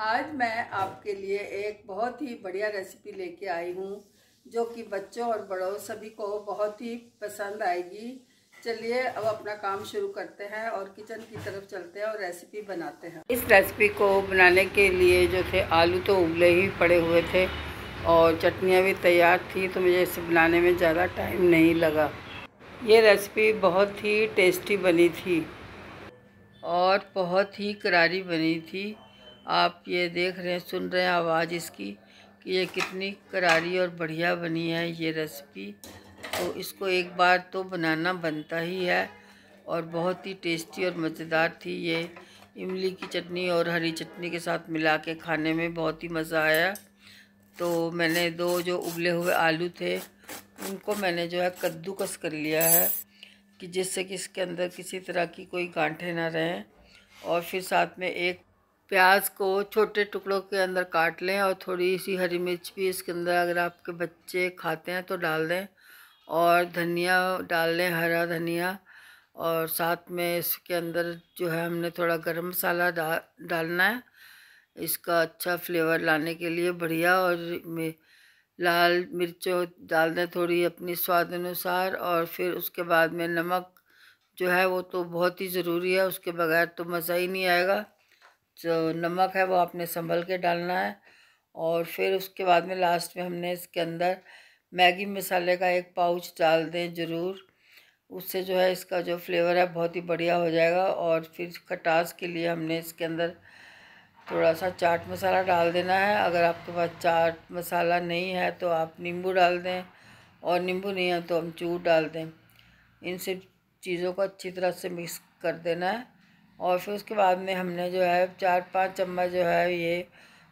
आज मैं आपके लिए एक बहुत ही बढ़िया रेसिपी लेके आई हूँ जो कि बच्चों और बड़ों सभी को बहुत ही पसंद आएगी चलिए अब अपना काम शुरू करते हैं और किचन की तरफ चलते हैं और रेसिपी बनाते हैं इस रेसिपी को बनाने के लिए जो थे आलू तो उबले ही पड़े हुए थे और चटनियाँ भी तैयार थी तो मुझे इसे बनाने में ज़्यादा टाइम नहीं लगा ये रेसिपी बहुत ही टेस्टी बनी थी और बहुत ही करारी बनी थी आप ये देख रहे हैं सुन रहे हैं आवाज़ इसकी कि ये कितनी करारी और बढ़िया बनी है ये रेसिपी तो इसको एक बार तो बनाना बनता ही है और बहुत ही टेस्टी और मज़ेदार थी ये इमली की चटनी और हरी चटनी के साथ मिला के खाने में बहुत ही मज़ा आया तो मैंने दो जो उबले हुए आलू थे उनको मैंने जो है कद्दूकस कर लिया है कि जिससे कि इसके अंदर किसी तरह की कोई गांठें ना रहें और फिर साथ में एक प्याज को छोटे टुकड़ों के अंदर काट लें और थोड़ी सी हरी मिर्च भी इसके अंदर अगर आपके बच्चे खाते हैं तो डाल दें और धनिया डाल लें हरा धनिया और साथ में इसके अंदर जो है हमने थोड़ा गरम मसाला डा डालना है इसका अच्छा फ्लेवर लाने के लिए बढ़िया और लाल मिर्चों डाल दें थोड़ी अपनी स्वाद अनुसार और फिर उसके बाद में नमक जो है वो तो बहुत ही ज़रूरी है उसके बगैर तो मज़ा ही नहीं आएगा जो नमक है वो आपने संभल के डालना है और फिर उसके बाद में लास्ट में हमने इसके अंदर मैगी मसाले का एक पाउच डाल दें ज़रूर उससे जो है इसका जो फ्लेवर है बहुत ही बढ़िया हो जाएगा और फिर खटास के लिए हमने इसके अंदर थोड़ा सा चाट मसाला डाल देना है अगर आपके पास चाट मसाला नहीं है तो आप नींबू डाल दें और नींबू नहीं है तो अमचूर डाल दें इन सब चीज़ों को अच्छी तरह से मिक्स कर देना है और फिर उसके बाद में हमने जो है चार पाँच चम्मच जो है ये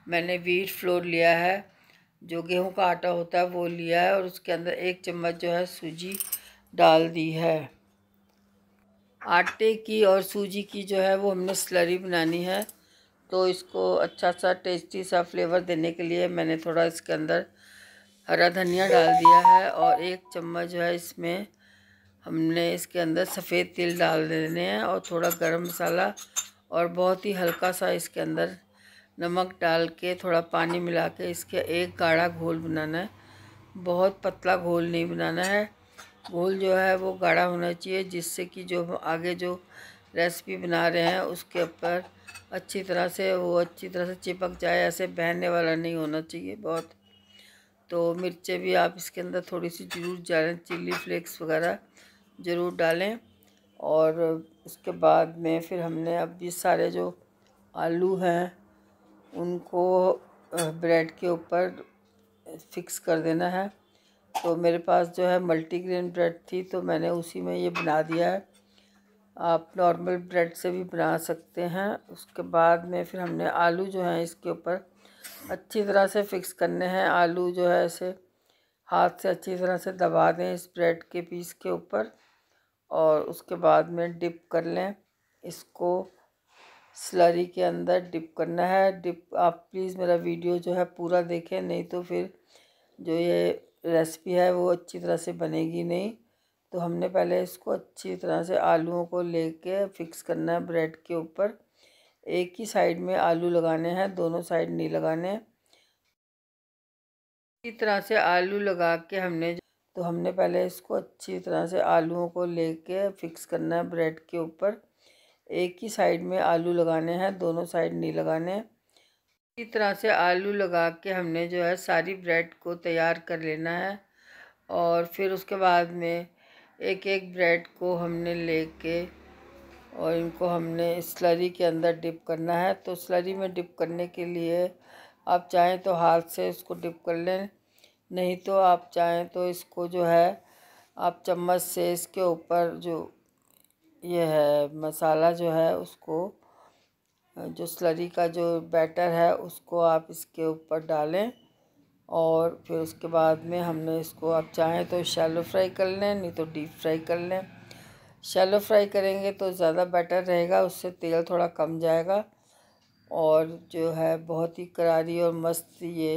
मैंने वीट फ्लोर लिया है जो गेहूं का आटा होता है वो लिया है और उसके अंदर एक चम्मच जो है सूजी डाल दी है आटे की और सूजी की जो है वो हमने स्लरी बनानी है तो इसको अच्छा सा टेस्टी सा फ्लेवर देने के लिए मैंने थोड़ा इसके अंदर हरा धनिया डाल दिया है और एक चम्मच जो है इसमें हमने इसके अंदर सफ़ेद तिल डाल देने हैं और थोड़ा गरम मसाला और बहुत ही हल्का सा इसके अंदर नमक डाल के थोड़ा पानी मिला के इसके एक गाढ़ा घोल बनाना है बहुत पतला घोल नहीं बनाना है घोल जो है वो गाढ़ा होना चाहिए जिससे कि जो आगे जो रेसिपी बना रहे हैं उसके ऊपर अच्छी तरह से वो अच्छी तरह से चिपक जाए ऐसे बहने वाला नहीं होना चाहिए बहुत तो मिर्चें भी आप इसके अंदर थोड़ी सी ज़रूर जा रहे हैं चिल्ली फ्लेक्स वगैरह ज़रूर डालें और उसके बाद में फिर हमने अब ये सारे जो आलू हैं उनको ब्रेड के ऊपर फिक्स कर देना है तो मेरे पास जो है मल्टीग्रेन ब्रेड थी तो मैंने उसी में ये बना दिया है आप नॉर्मल ब्रेड से भी बना सकते हैं उसके बाद में फिर हमने आलू जो हैं इसके ऊपर अच्छी तरह से फिक्स करने हैं आलू जो है ऐसे हाथ से अच्छी तरह से दबा दें इस ब्रेड के पीस के ऊपर और उसके बाद में डिप कर लें इसको स्लरी के अंदर डिप करना है डिप आप प्लीज़ मेरा वीडियो जो है पूरा देखें नहीं तो फिर जो ये रेसिपी है वो अच्छी तरह से बनेगी नहीं तो हमने पहले इसको अच्छी तरह से आलूओं को लेके फिक्स करना है ब्रेड के ऊपर एक ही साइड में आलू लगाने हैं दोनों साइड नहीं लगाने इसी तरह से आलू लगा के हमने तो हमने पहले इसको अच्छी तरह से आलूओं को लेके फिक्स करना है ब्रेड के ऊपर एक ही साइड में आलू लगाने हैं दोनों साइड नहीं लगाने इसी तरह से आलू लगा के हमने जो है सारी ब्रेड को तैयार कर लेना है और फिर उसके बाद में एक एक ब्रेड को हमने लेके और इनको हमने स्लरी के अंदर डिप करना है तो स्लरी में डिप करने के लिए आप चाहें तो हाथ से उसको डिप कर लें नहीं तो आप चाहें तो इसको जो है आप चम्मच से इसके ऊपर जो ये है मसाला जो है उसको जो स्लरी का जो बैटर है उसको आप इसके ऊपर डालें और फिर उसके बाद में हमने इसको आप चाहें तो शैलो फ्राई कर लें नहीं तो डीप फ्राई कर लें शैलो फ्राई करेंगे तो ज़्यादा बेटर रहेगा उससे तेल थोड़ा कम जाएगा और जो है बहुत ही करारी और मस्त ये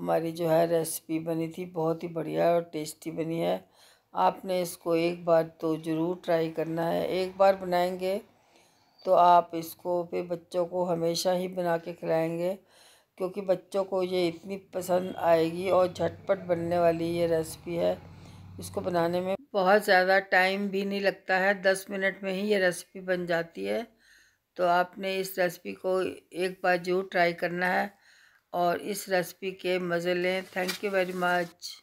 हमारी जो है रेसिपी बनी थी बहुत ही बढ़िया और टेस्टी बनी है आपने इसको एक बार तो ज़रूर ट्राई करना है एक बार बनाएंगे तो आप इसको फिर बच्चों को हमेशा ही बना के खिलाएंगे क्योंकि बच्चों को ये इतनी पसंद आएगी और झटपट बनने वाली ये रेसिपी है इसको बनाने में बहुत ज़्यादा टाइम भी नहीं लगता है दस मिनट में ही ये रेसिपी बन जाती है तो आपने इस रेसिपी को एक बार जरूर ट्राई करना है और इस रेसिपी के मज़े लें थैंक यू वेरी मच